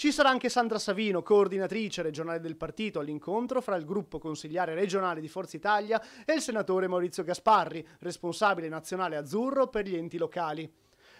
Ci sarà anche Sandra Savino, coordinatrice regionale del partito, all'incontro fra il gruppo consigliare regionale di Forza Italia e il senatore Maurizio Gasparri, responsabile nazionale azzurro per gli enti locali.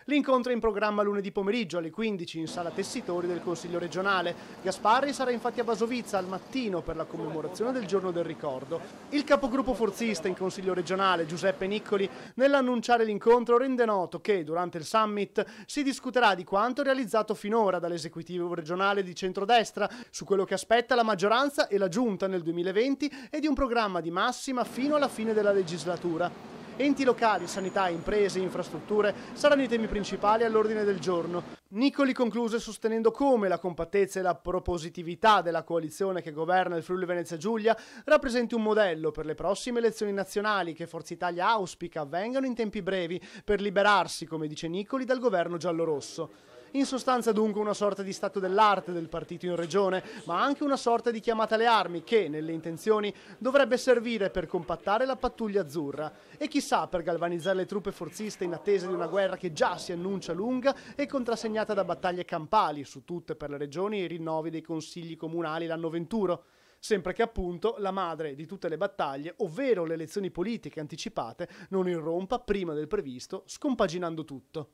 L'incontro è in programma lunedì pomeriggio alle 15 in sala Tessitori del Consiglio regionale. Gasparri sarà infatti a Basovizza al mattino per la commemorazione del giorno del ricordo. Il capogruppo forzista in Consiglio regionale, Giuseppe Niccoli, nell'annunciare l'incontro rende noto che durante il summit si discuterà di quanto realizzato finora dall'esecutivo regionale di centrodestra su quello che aspetta la maggioranza e la giunta nel 2020 e di un programma di massima fino alla fine della legislatura. Enti locali, sanità, imprese, infrastrutture saranno i temi principali all'ordine del giorno. Nicoli concluse sostenendo come la compattezza e la propositività della coalizione che governa il Friuli Venezia Giulia rappresenti un modello per le prossime elezioni nazionali che Forza Italia auspica avvengano in tempi brevi per liberarsi, come dice Nicoli, dal governo giallorosso. In sostanza dunque una sorta di stato dell'arte del partito in regione, ma anche una sorta di chiamata alle armi che, nelle intenzioni, dovrebbe servire per compattare la pattuglia azzurra e chissà per galvanizzare le truppe forziste in attesa di una guerra che già si annuncia lunga e contrassegnata da battaglie campali su tutte per le regioni e i rinnovi dei consigli comunali l'anno 21 sempre che appunto la madre di tutte le battaglie, ovvero le elezioni politiche anticipate, non irrompa prima del previsto, scompaginando tutto.